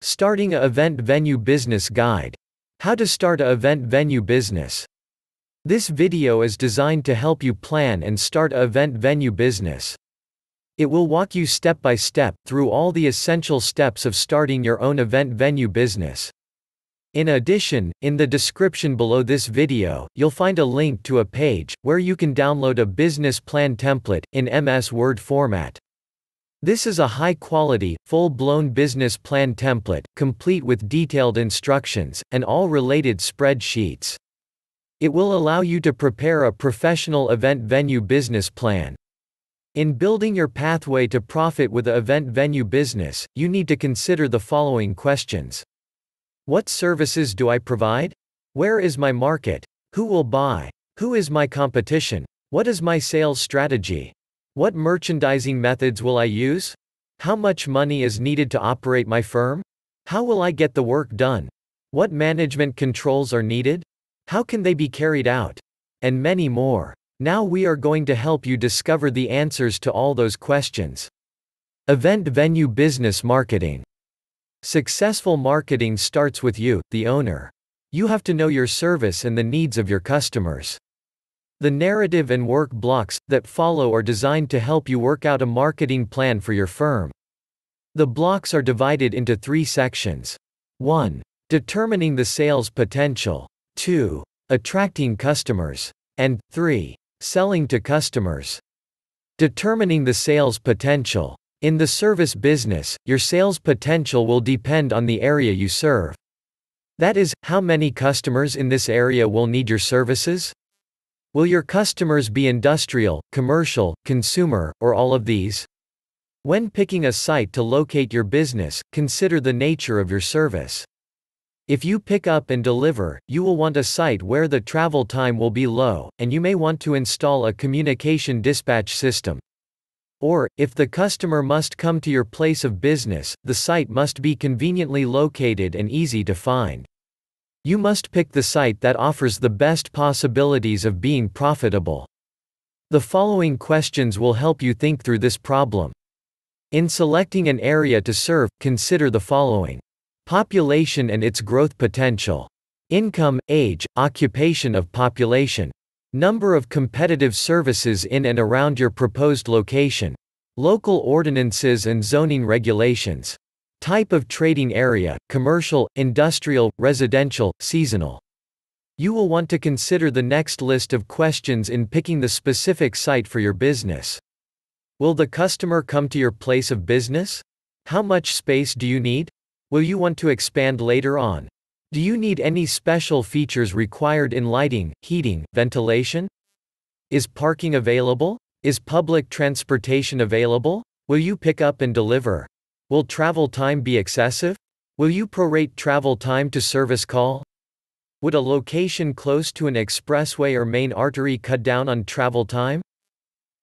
Starting a Event Venue Business Guide. How to start a event venue business. This video is designed to help you plan and start a event venue business. It will walk you step by step through all the essential steps of starting your own event venue business. In addition, in the description below this video, you'll find a link to a page where you can download a business plan template in MS Word format. This is a high-quality, full-blown business plan template, complete with detailed instructions and all related spreadsheets. It will allow you to prepare a professional event venue business plan. In building your pathway to profit with an event venue business, you need to consider the following questions. What services do I provide? Where is my market? Who will buy? Who is my competition? What is my sales strategy? What merchandising methods will I use? How much money is needed to operate my firm? How will I get the work done? What management controls are needed? How can they be carried out? And many more. Now we are going to help you discover the answers to all those questions. Event Venue Business Marketing Successful marketing starts with you, the owner. You have to know your service and the needs of your customers. The narrative and work blocks that follow are designed to help you work out a marketing plan for your firm. The blocks are divided into three sections 1. Determining the sales potential, 2. Attracting customers, and 3. Selling to customers. Determining the sales potential. In the service business, your sales potential will depend on the area you serve. That is, how many customers in this area will need your services? Will your customers be industrial, commercial, consumer, or all of these? When picking a site to locate your business, consider the nature of your service. If you pick up and deliver, you will want a site where the travel time will be low, and you may want to install a communication dispatch system. Or, if the customer must come to your place of business, the site must be conveniently located and easy to find. You must pick the site that offers the best possibilities of being profitable. The following questions will help you think through this problem. In selecting an area to serve, consider the following population and its growth potential, income, age, occupation of population, Number of competitive services in and around your proposed location. Local ordinances and zoning regulations. Type of trading area, commercial, industrial, residential, seasonal. You will want to consider the next list of questions in picking the specific site for your business. Will the customer come to your place of business? How much space do you need? Will you want to expand later on? Do you need any special features required in lighting, heating, ventilation? Is parking available? Is public transportation available? Will you pick up and deliver? Will travel time be excessive? Will you prorate travel time to service call? Would a location close to an expressway or main artery cut down on travel time?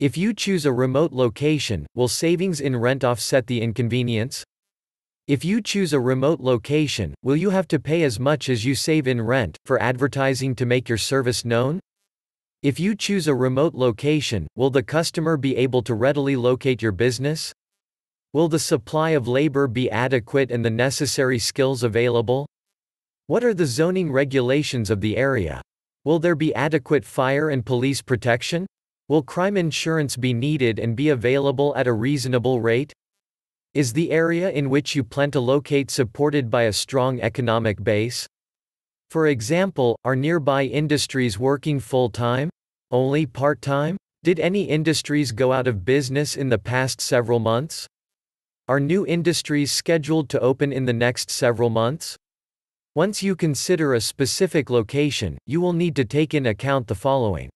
If you choose a remote location, will savings in rent offset the inconvenience? If you choose a remote location, will you have to pay as much as you save in rent for advertising to make your service known? If you choose a remote location, will the customer be able to readily locate your business? Will the supply of labor be adequate and the necessary skills available? What are the zoning regulations of the area? Will there be adequate fire and police protection? Will crime insurance be needed and be available at a reasonable rate? Is the area in which you plan to locate supported by a strong economic base? For example, are nearby industries working full time? Only part time? Did any industries go out of business in the past several months? Are new industries scheduled to open in the next several months? Once you consider a specific location, you will need to take in account the following.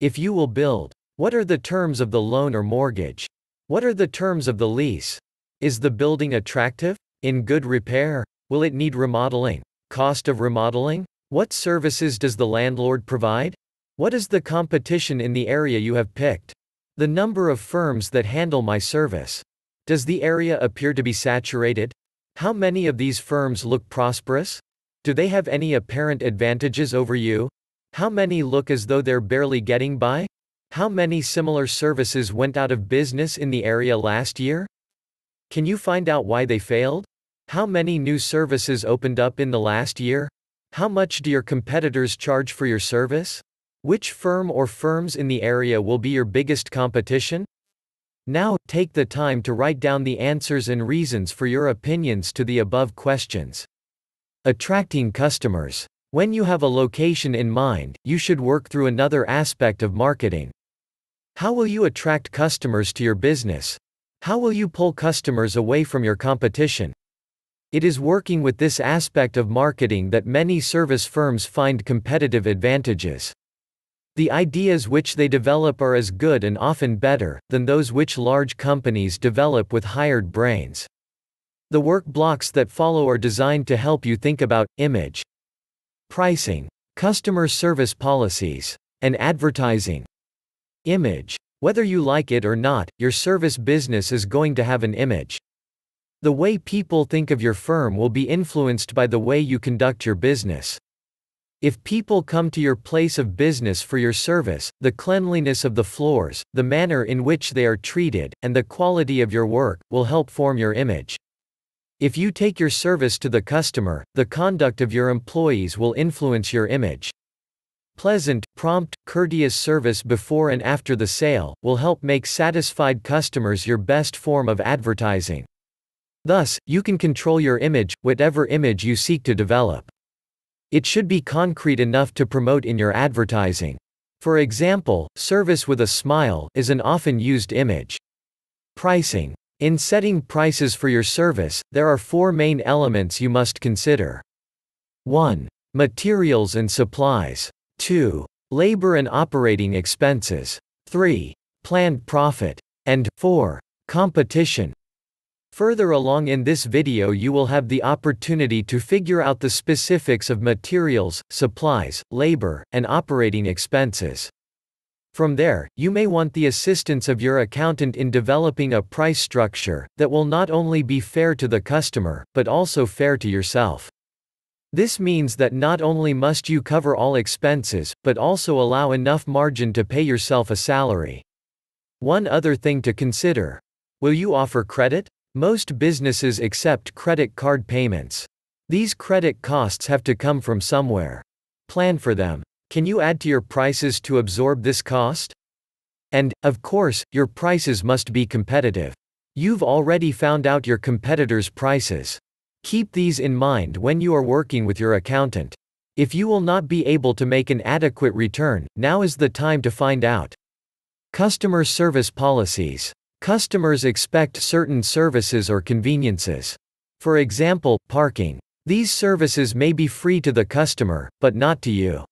If you will build, what are the terms of the loan or mortgage? What are the terms of the lease? Is the building attractive? In good repair? Will it need remodeling? Cost of remodeling? What services does the landlord provide? What is the competition in the area you have picked? The number of firms that handle my service. Does the area appear to be saturated? How many of these firms look prosperous? Do they have any apparent advantages over you? How many look as though they're barely getting by? How many similar services went out of business in the area last year? Can you find out why they failed? How many new services opened up in the last year? How much do your competitors charge for your service? Which firm or firms in the area will be your biggest competition? Now, take the time to write down the answers and reasons for your opinions to the above questions. Attracting customers. When you have a location in mind, you should work through another aspect of marketing. How will you attract customers to your business? How will you pull customers away from your competition? It is working with this aspect of marketing that many service firms find competitive advantages. The ideas which they develop are as good and often better than those which large companies develop with hired brains. The work blocks that follow are designed to help you think about image, pricing, customer service policies, and advertising. Image whether you like it or not, your service business is going to have an image. The way people think of your firm will be influenced by the way you conduct your business. If people come to your place of business for your service, the cleanliness of the floors, the manner in which they are treated, and the quality of your work will help form your image. If you take your service to the customer, the conduct of your employees will influence your image. Pleasant, prompt, courteous service before and after the sale will help make satisfied customers your best form of advertising. Thus, you can control your image, whatever image you seek to develop. It should be concrete enough to promote in your advertising. For example, service with a smile is an often used image. Pricing. In setting prices for your service, there are four main elements you must consider. 1. Materials and supplies. 2. Labor and operating expenses. 3. Planned profit. And 4. Competition. Further along in this video you will have the opportunity to figure out the specifics of materials, supplies, labor, and operating expenses. From there, you may want the assistance of your accountant in developing a price structure that will not only be fair to the customer, but also fair to yourself. This means that not only must you cover all expenses, but also allow enough margin to pay yourself a salary. One other thing to consider. Will you offer credit? Most businesses accept credit card payments. These credit costs have to come from somewhere. Plan for them. Can you add to your prices to absorb this cost? And, of course, your prices must be competitive. You've already found out your competitors' prices. Keep these in mind when you are working with your accountant. If you will not be able to make an adequate return, now is the time to find out. Customer service policies. Customers expect certain services or conveniences. For example, parking. These services may be free to the customer, but not to you.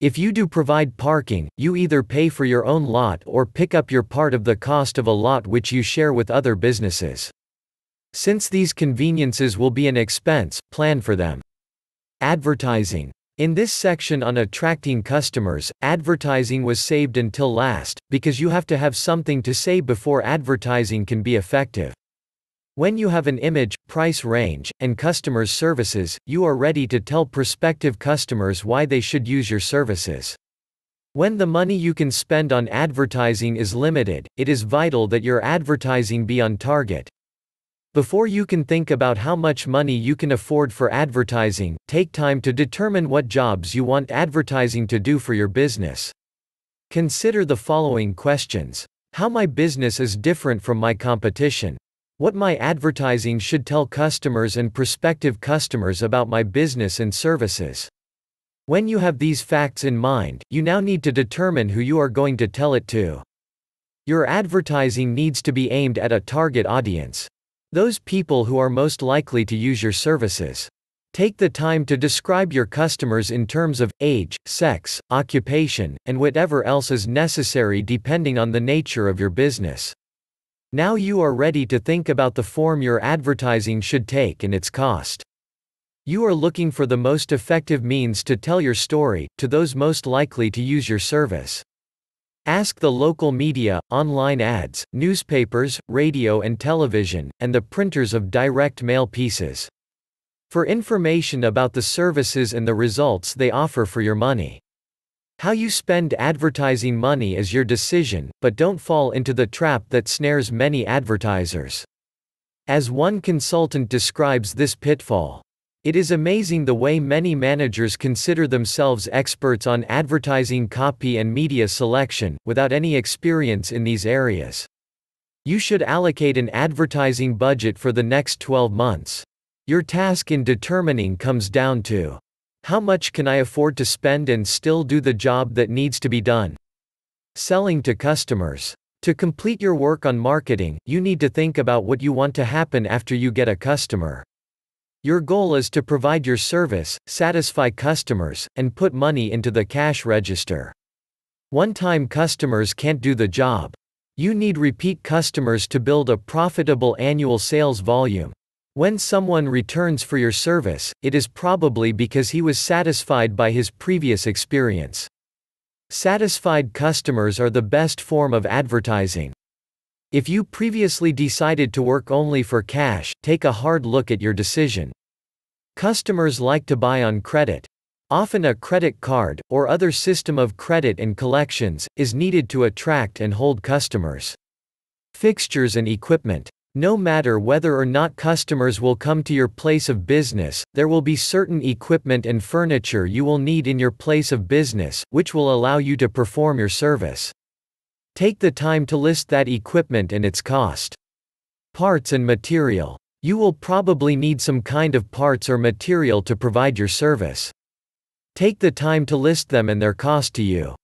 If you do provide parking, you either pay for your own lot or pick up your part of the cost of a lot which you share with other businesses. Since these conveniences will be an expense, plan for them. Advertising. In this section on attracting customers, advertising was saved until last, because you have to have something to say before advertising can be effective. When you have an image, price range, and customers' services, you are ready to tell prospective customers why they should use your services. When the money you can spend on advertising is limited, it is vital that your advertising be on target, before you can think about how much money you can afford for advertising, take time to determine what jobs you want advertising to do for your business. Consider the following questions. How my business is different from my competition. What my advertising should tell customers and prospective customers about my business and services. When you have these facts in mind, you now need to determine who you are going to tell it to. Your advertising needs to be aimed at a target audience. Those people who are most likely to use your services. Take the time to describe your customers in terms of age, sex, occupation, and whatever else is necessary depending on the nature of your business. Now you are ready to think about the form your advertising should take and its cost. You are looking for the most effective means to tell your story to those most likely to use your service. Ask the local media, online ads, newspapers, radio and television, and the printers of direct mail pieces. For information about the services and the results they offer for your money. How you spend advertising money is your decision, but don't fall into the trap that snares many advertisers. As one consultant describes this pitfall, it is amazing the way many managers consider themselves experts on advertising copy and media selection, without any experience in these areas. You should allocate an advertising budget for the next 12 months. Your task in determining comes down to how much can I afford to spend and still do the job that needs to be done? Selling to customers. To complete your work on marketing, you need to think about what you want to happen after you get a customer. Your goal is to provide your service, satisfy customers, and put money into the cash register. One-time customers can't do the job. You need repeat customers to build a profitable annual sales volume. When someone returns for your service, it is probably because he was satisfied by his previous experience. Satisfied customers are the best form of advertising. If you previously decided to work only for cash, take a hard look at your decision. Customers like to buy on credit. Often a credit card, or other system of credit and collections, is needed to attract and hold customers. Fixtures and equipment. No matter whether or not customers will come to your place of business, there will be certain equipment and furniture you will need in your place of business, which will allow you to perform your service. Take the time to list that equipment and its cost. Parts and material. You will probably need some kind of parts or material to provide your service. Take the time to list them and their cost to you.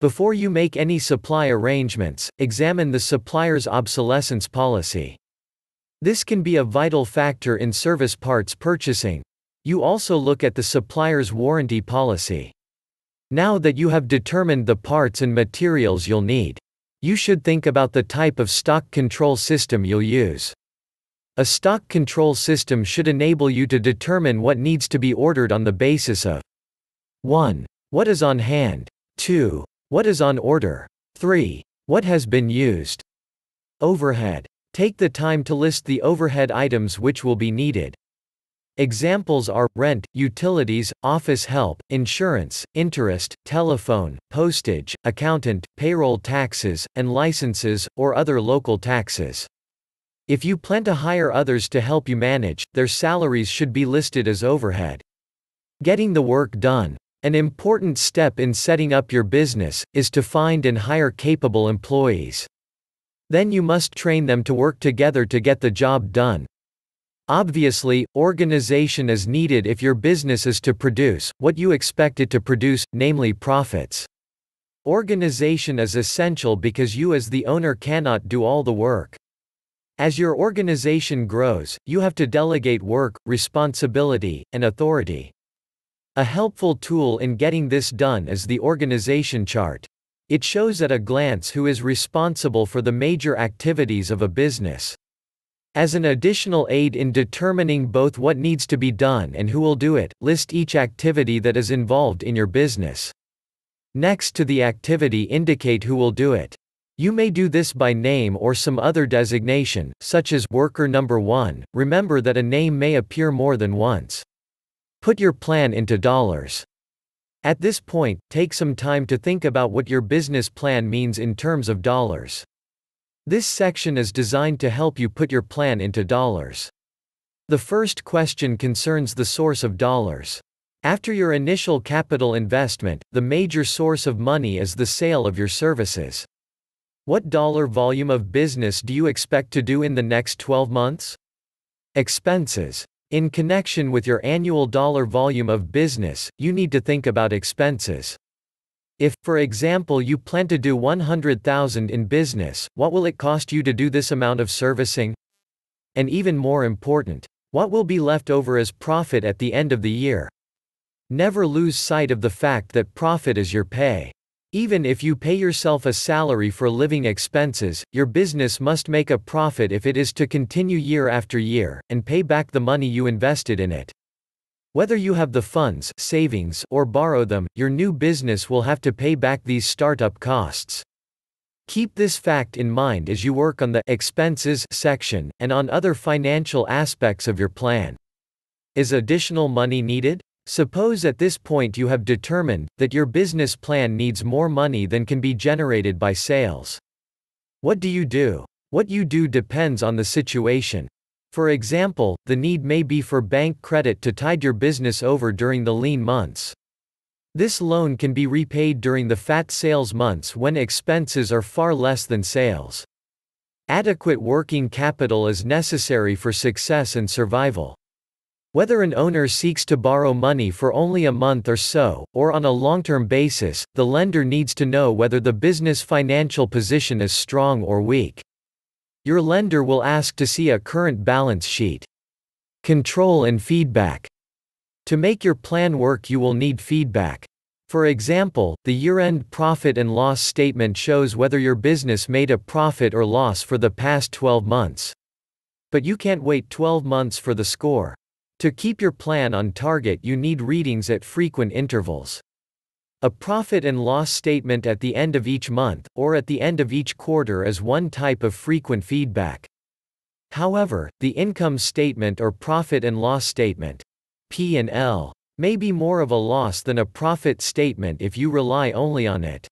Before you make any supply arrangements, examine the supplier's obsolescence policy. This can be a vital factor in service parts purchasing. You also look at the supplier's warranty policy. Now that you have determined the parts and materials you'll need, you should think about the type of stock control system you'll use. A stock control system should enable you to determine what needs to be ordered on the basis of 1. What is on hand, 2. What is on order, 3. What has been used. Overhead. Take the time to list the overhead items which will be needed. Examples are rent, utilities, office help, insurance, interest, telephone, postage, accountant, payroll taxes, and licenses, or other local taxes. If you plan to hire others to help you manage, their salaries should be listed as overhead. Getting the work done. An important step in setting up your business is to find and hire capable employees. Then you must train them to work together to get the job done, Obviously, organization is needed if your business is to produce what you expect it to produce, namely profits. Organization is essential because you as the owner cannot do all the work. As your organization grows, you have to delegate work, responsibility, and authority. A helpful tool in getting this done is the organization chart. It shows at a glance who is responsible for the major activities of a business. As an additional aid in determining both what needs to be done and who will do it, list each activity that is involved in your business. Next to the activity indicate who will do it. You may do this by name or some other designation, such as worker number 1. Remember that a name may appear more than once. Put your plan into dollars. At this point, take some time to think about what your business plan means in terms of dollars. This section is designed to help you put your plan into dollars. The first question concerns the source of dollars. After your initial capital investment, the major source of money is the sale of your services. What dollar volume of business do you expect to do in the next 12 months? Expenses. In connection with your annual dollar volume of business, you need to think about expenses. If, for example, you plan to do 100,000 in business, what will it cost you to do this amount of servicing? And even more important, what will be left over as profit at the end of the year? Never lose sight of the fact that profit is your pay. Even if you pay yourself a salary for living expenses, your business must make a profit if it is to continue year after year and pay back the money you invested in it. Whether you have the funds, savings, or borrow them, your new business will have to pay back these startup costs. Keep this fact in mind as you work on the expenses section and on other financial aspects of your plan. Is additional money needed? Suppose at this point you have determined that your business plan needs more money than can be generated by sales. What do you do? What you do depends on the situation. For example, the need may be for bank credit to tide your business over during the lean months. This loan can be repaid during the fat sales months when expenses are far less than sales. Adequate working capital is necessary for success and survival. Whether an owner seeks to borrow money for only a month or so, or on a long term basis, the lender needs to know whether the business financial position is strong or weak. Your lender will ask to see a current balance sheet. Control and feedback. To make your plan work, you will need feedback. For example, the year end profit and loss statement shows whether your business made a profit or loss for the past 12 months. But you can't wait 12 months for the score. To keep your plan on target, you need readings at frequent intervals. A profit and loss statement at the end of each month, or at the end of each quarter is one type of frequent feedback. However, the income statement or profit and loss statement P&L, may be more of a loss than a profit statement if you rely only on it.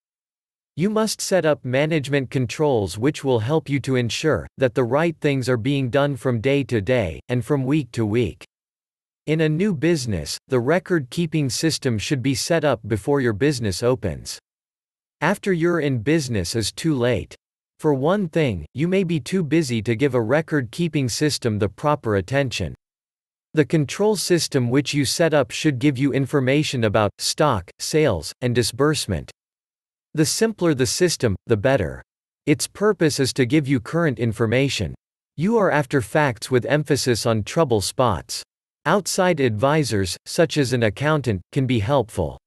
You must set up management controls which will help you to ensure that the right things are being done from day to day, and from week to week. In a new business, the record keeping system should be set up before your business opens. After you're in business is too late. For one thing, you may be too busy to give a record keeping system the proper attention. The control system which you set up should give you information about stock, sales, and disbursement. The simpler the system, the better. Its purpose is to give you current information. You are after facts with emphasis on trouble spots. Outside advisors, such as an accountant, can be helpful.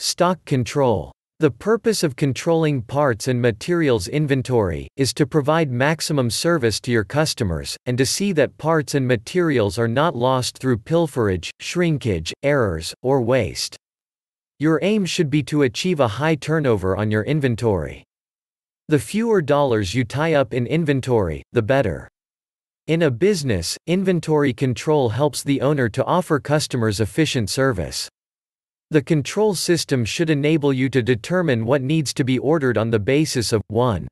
Stock control. The purpose of controlling parts and materials inventory is to provide maximum service to your customers, and to see that parts and materials are not lost through pilferage, shrinkage, errors, or waste. Your aim should be to achieve a high turnover on your inventory. The fewer dollars you tie up in inventory, the better. In a business, inventory control helps the owner to offer customers efficient service. The control system should enable you to determine what needs to be ordered on the basis of 1.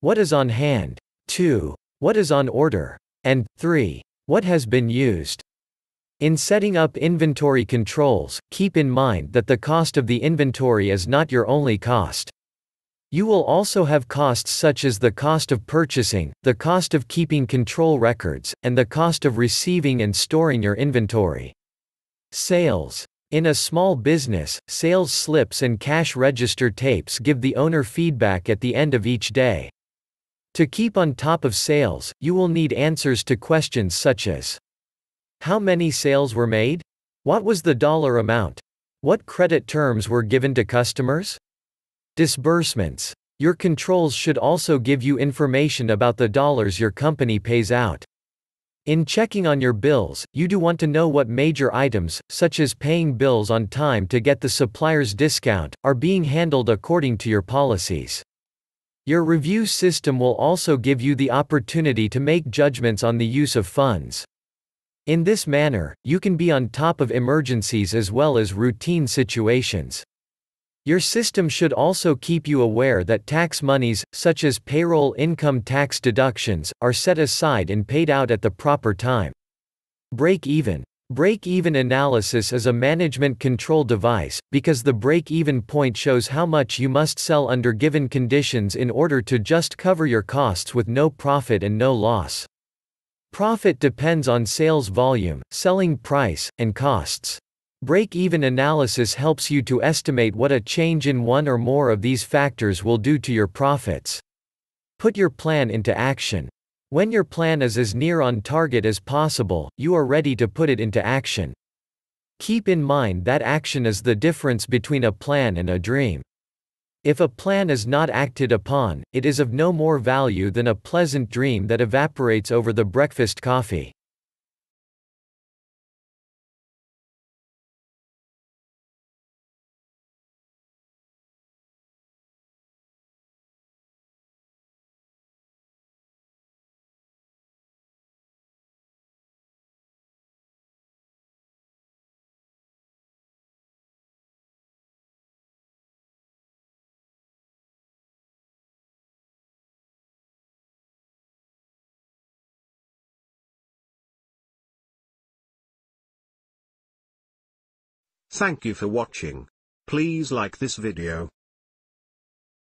What is on hand, 2. What is on order, and 3. What has been used. In setting up inventory controls, keep in mind that the cost of the inventory is not your only cost. You will also have costs such as the cost of purchasing, the cost of keeping control records, and the cost of receiving and storing your inventory. Sales. In a small business, sales slips and cash register tapes give the owner feedback at the end of each day. To keep on top of sales, you will need answers to questions such as How many sales were made? What was the dollar amount? What credit terms were given to customers? Disbursements. Your controls should also give you information about the dollars your company pays out. In checking on your bills, you do want to know what major items, such as paying bills on time to get the supplier's discount, are being handled according to your policies. Your review system will also give you the opportunity to make judgments on the use of funds. In this manner, you can be on top of emergencies as well as routine situations. Your system should also keep you aware that tax monies, such as payroll income tax deductions, are set aside and paid out at the proper time. Break even. Break even analysis is a management control device, because the break even point shows how much you must sell under given conditions in order to just cover your costs with no profit and no loss. Profit depends on sales volume, selling price, and costs. Break-even analysis helps you to estimate what a change in one or more of these factors will do to your profits. Put your plan into action. When your plan is as near on target as possible, you are ready to put it into action. Keep in mind that action is the difference between a plan and a dream. If a plan is not acted upon, it is of no more value than a pleasant dream that evaporates over the breakfast coffee. Thank you for watching. Please like this video.